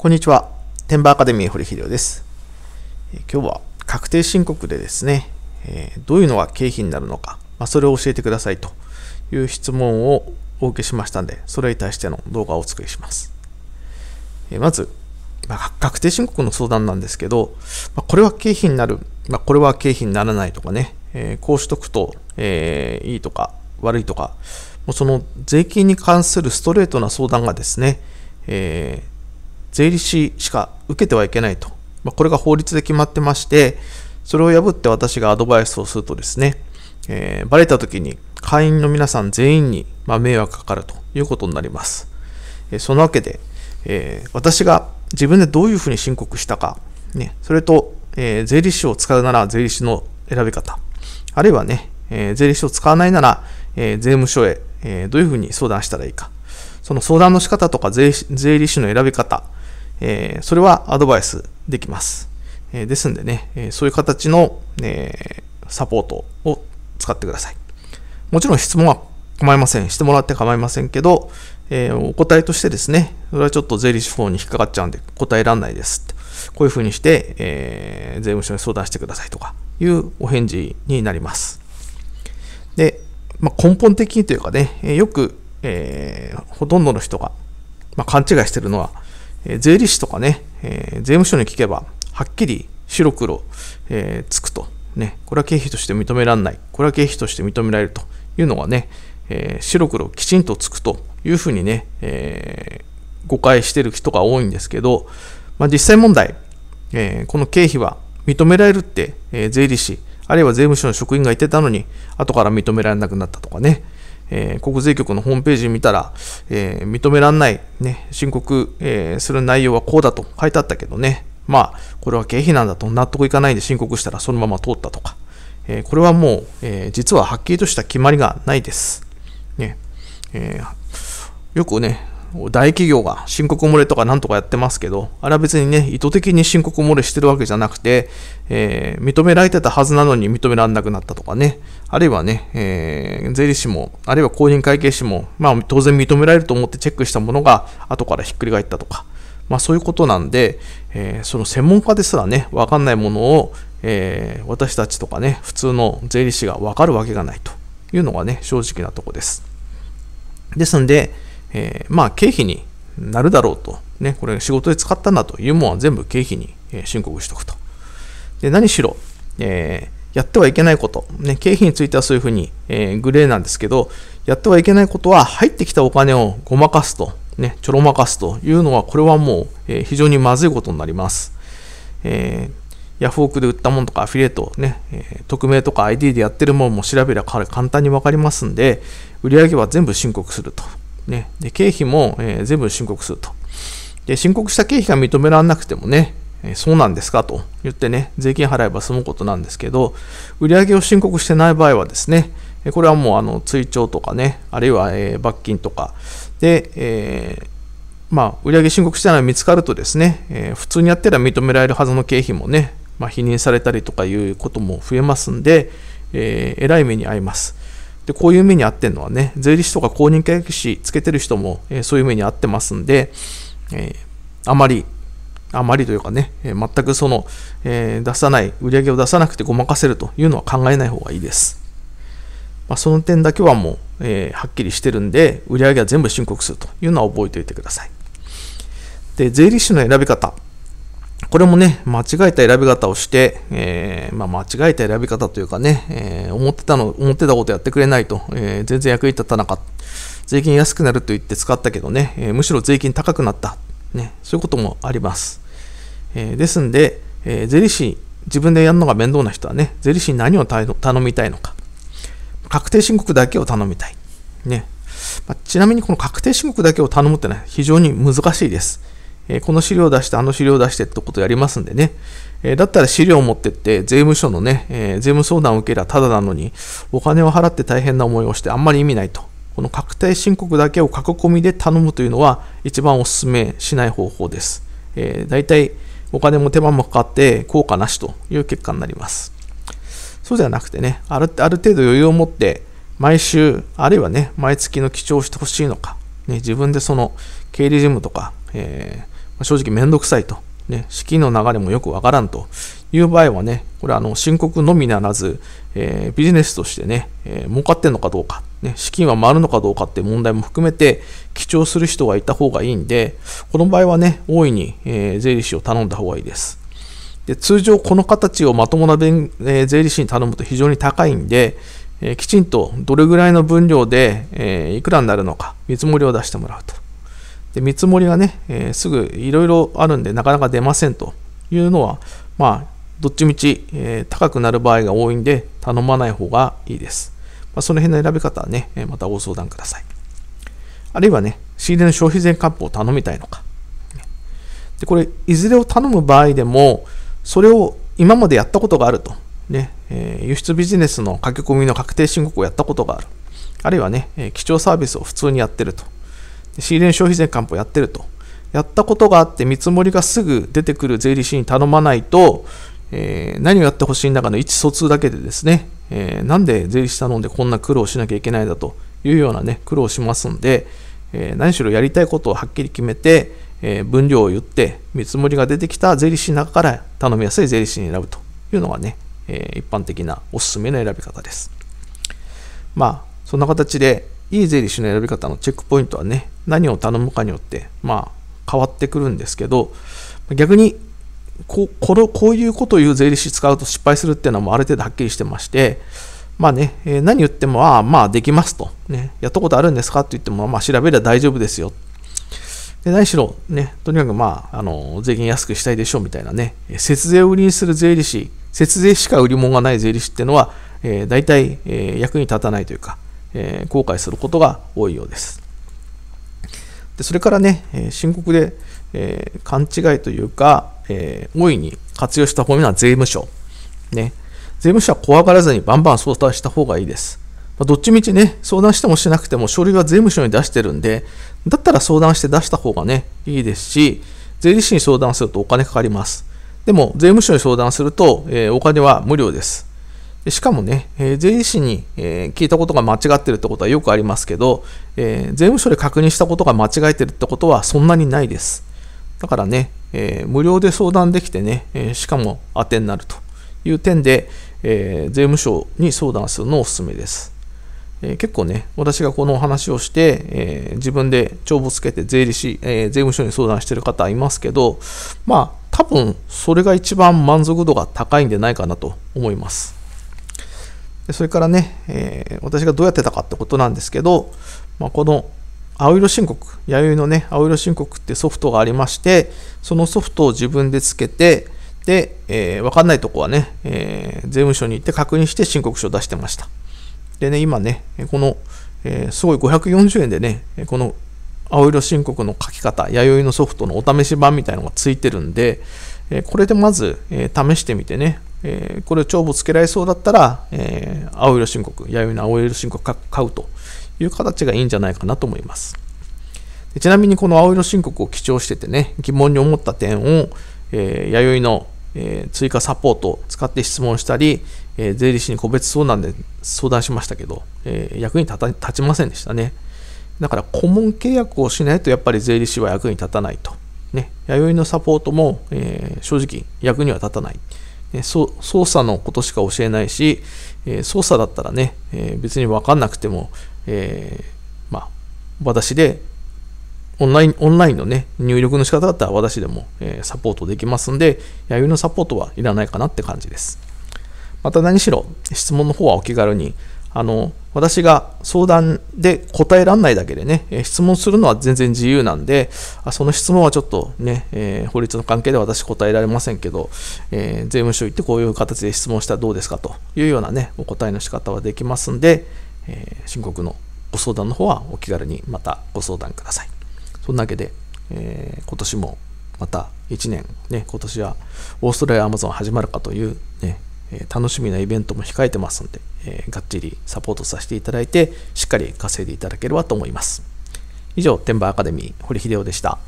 こんにちは。テンバーアカデミー堀秀夫です。今日は確定申告でですね、どういうのが経費になるのか、まそれを教えてくださいという質問をお受けしましたので、それに対しての動画をお作りします。まず、ま確定申告の相談なんですけど、まこれは経費になる、まこれは経費にならないとかね、えこうしとくと、えいいとか悪いとか、もうその税金に関するストレートな相談がですね、え税理士しか受けてはいけないと、まあ、これが法律で決まってまして、それを破って私がアドバイスをするとですね、えー、バレた時に会員の皆さん全員に、ま迷惑かかるということになります。えそのわけで、えー、私が自分でどういうふうに申告したか、ね、それと、えー、税理士を使うなら税理士の選び方、あるいはね、えー、税理士を使わないなら、え税務署へ、えどういうふうに相談したらいいか、その相談の仕方とか税理士の選び方、えそれはアドバイスできます。えですんでね、えそういう形の、えサポートを使ってください。もちろん質問は構いません。してもらって構いませんけど、えお答えとしてですね、それはちょっと税理士法に引っかかっちゃうんで答えらんないですこういうふうにして、え税務署に相談してくださいとかいうお返事になります。で、まあ、根本的にというかね、よく、えー、ほとんどの人が、まあ、勘違いしてるのは、え税理士とかね、え税務署に聞けば、はっきり白黒、えつくと、ね、これは経費として認められない、これは経費として認められるというのがね、え白黒きちんとつくというふうにね、え誤解してる人が多いんですけど、まあ、実際問題、えこの経費は認められるって、え税理士、あるいは税務署の職員が言ってたのに、後から認められなくなったとかね、えー、国税局のホームページ見たら、えー、認めらんない、ね、申告、えー、する内容はこうだと書いてあったけどね、まあ、これは経費なんだと納得いかないんで申告したらそのまま通ったとか、えこれはもう、え実ははっきりとした決まりがないです。ねえよくね、大企業が申告漏れとかなんとかやってますけど、あれは別にね、意図的に申告漏れしてるわけじゃなくて、えー、認められてたはずなのに認められなくなったとかね、あるいはね、えー、税理士も、あるいは公認会計士も、まあ当然認められると思ってチェックしたものが後からひっくり返ったとか、まあそういうことなんで、えー、その専門家ですらね、わかんないものを、え私たちとかね、普通の税理士がわかるわけがないというのがね、正直なとこです。ですので、えー、まあ、経費になるだろうと、ね、これ仕事で使ったんだというものは全部経費に申告しておくと。で、何しろ、えー、やってはいけないこと、ね、経費についてはそういうふうに、えー、グレーなんですけど、やってはいけないことは入ってきたお金をごまかすと、ね、ちょろまかすというのは、これはもう、え非常にまずいことになります。えヤフオクで売ったものとかアフィリエイトね、え匿名とか ID でやってるものも調べれば簡単に分かりますんで、売上は全部申告すると。ね、で経費も、えー、全部申告するとで。申告した経費が認められなくてもね、えー、そうなんですかと言ってね、税金払えば済むことなんですけど、売上を申告してない場合はですね、これはもうあの追徴とかね、あるいは、えー、罰金とかで、えーまあ、売上申告してないのが見つかるとですね、えー、普通にやってたら認められるはずの経費もね、まあ、否認されたりとかいうことも増えますんで、えー、えらい目に遭います。で、こういう目に遭ってんのはね、税理士とか公認会計士つけてる人も、えー、そういう目に遭ってますんで、えー、あまり、あまりというかね、えー、全くその、え出さない、売り上げを出さなくてごまかせるというのは考えない方がいいです。まあ、その点だけはもう、えはっきりしてるんで、売り上げは全部申告するというのは覚えておいてください。で、税理士の選び方。これもね、間違えた選び方をして、えー、まあ、間違えた選び方というかね、えー、思ってたの、思ってたことやってくれないと、えー、全然役に立たなかった。税金安くなると言って使ったけどね、えむしろ税金高くなった。ね、そういうこともあります。えですんで、え税理士、自分でやるのが面倒な人はね、税理士に何を頼みたいのか。確定申告だけを頼みたい。ね。まあ、ちなみにこの確定申告だけを頼むってのは非常に難しいです。えこの資料出して、あの資料出してってことやりますんでね。えだったら資料を持ってって、税務署のね、え税務相談を受けりゃただなのに、お金を払って大変な思いをしてあんまり意味ないと。この確定申告だけを書き込みで頼むというのは一番お勧めしない方法です。えー、大体お金も手間もかかって効果なしという結果になります。そうではなくてね、あるある程度余裕を持って毎週、あるいはね、毎月の記帳をしてほしいのか、ね、自分でその経理事務とか、えー正直めんどくさいと。ね、資金の流れもよくわからんという場合はね、これあの申告のみならず、えー、ビジネスとしてね、えー、儲かってんのかどうか、ね、資金は回るのかどうかって問題も含めて、記帳する人がいた方がいいんで、この場合はね、大いに、えー、税理士を頼んだ方がいいです。で通常、この形をまともな弁、えー、税理士に頼むと非常に高いんで、えきちんとどれぐらいの分量で、えいくらになるのか、見積もりを出してもらうと。で見積もりがね、えー、すぐいろいろあるんでなかなか出ませんというのは、まあ、どっちみち、えー、高くなる場合が多いんで頼まない方がいいです。まあ、その辺の選び方はね、えまたご相談ください。あるいはね、仕入れの消費税カップを頼みたいのか。でこれ、いずれを頼む場合でも、それを今までやったことがあると。ねえ輸出ビジネスの駆け込みの確定申告をやったことがある。あるいはね、基調サービスを普通にやってると。仕入れ消費税還付やってると。やったことがあって見積もりがすぐ出てくる税理士に頼まないと、えー、何をやってほしいんだかの一疎通だけでですね、えー、なんで税理士頼んでこんな苦労しなきゃいけないだというようなね、苦労しますんで、えー、何しろやりたいことをはっきり決めて、え分量を言って、見積もりが出てきた税理士の中から頼みやすい税理士に選ぶというのがね、え一般的なおすすめの選び方です。まあ、そんな形で、いい税理士の選び方のチェックポイントはね、何を頼むかによって、まあ、変わってくるんですけど、逆にここれこういうことを言う税理士使うと失敗するっていうのもある程度はっきりしてまして、まあね、えー、何言っても、ああ、まあできますと、ね、やったことあるんですかって言っても、まあ調べれば大丈夫ですよ。で何しろ、ね、とにかく、まあ、あの税金安くしたいでしょうみたいなね、節税を売りにする税理士、節税しか売り物がない税理士っていうのは、えー、大体、えー、役に立たないというか、えー、後悔することが多いようです。でそれからね、え深刻で、えー、勘違いというか、えー、大いに活用した方がは税務署。ね、税務署は怖がらずにバンバン相談した方がいいです。まあ、どっちみちね、相談してもしなくても書類は税務署に出してるんで、だったら相談して出した方がね、いいですし、税理士に相談するとお金かかります。でも、税務署に相談すると、えー、お金は無料です。しかもね、えー、税理士に、えー、聞いたことが間違ってるってことはよくありますけど、えー、税務署で確認したことが間違えてるってことはそんなにないです。だからね、え無料で相談できてね、えしかも当てになるという点で、え税務署に相談するのをおすすめです。え結構ね、私がこのお話をして、え自分で帳簿つけて税理士、え税務署に相談してる方いますけど、まあ、多分それが一番満足度が高いんじゃないかなと思います。でそれからね、えー、私がどうやってたかってことなんですけど、まあ、この青色申告、弥生のね、青色申告ってソフトがありまして、そのソフトを自分でつけて、で、えー、わかんないとこはね、えー、税務署に行って確認して申告書を出してました。でね、今ね、この、えー、すごい540円でね、この青色申告の書き方、弥生のソフトのお試し版みたいのがついてるんで、えこれでまず、え試してみてね、えー、これを帳簿つけられそうだったら、えー、青色申告、弥生の青色申告買うという形がいいんじゃないかなと思います。でちなみにこの青色申告を記帳しててね、疑問に思った点を、えー、弥生の、えー、追加サポートを使って質問したり、えー、税理士に個別相談で相談しましたけど、えー、役に立た立ちませんでしたね。だから顧問契約をしないとやっぱり税理士は役に立たないと。ね、弥生のサポートも、えー、正直役には立たない。えそ操作のことしか教えないし、え操作だったらね、え別に分かんなくても、えー、まあ、私でオンライン、オンラインのね、入力の仕方だったら私でも、えサポートできますんで、やゆのサポートはいらないかなって感じです。また何しろ質問の方はお気軽に、あの、私が相談で答えらんないだけでね、質問するのは全然自由なんで、その質問はちょっとね、えー、法律の関係で私答えられませんけど、えー、税務署行ってこういう形で質問したらどうですかというようなね、お答えの仕方はできますんで、えー、申告のご相談の方はお気軽にまたご相談ください。そんなわけで、えー、今年もまた1年、ね、今年はオーストラリア・アマゾン始まるかという、ね、え楽しみなイベントも控えてますので、えがっちりサポートさせていただいて、しっかり稼いでいただければと思います。以上、天馬アカデミー、堀秀夫でした。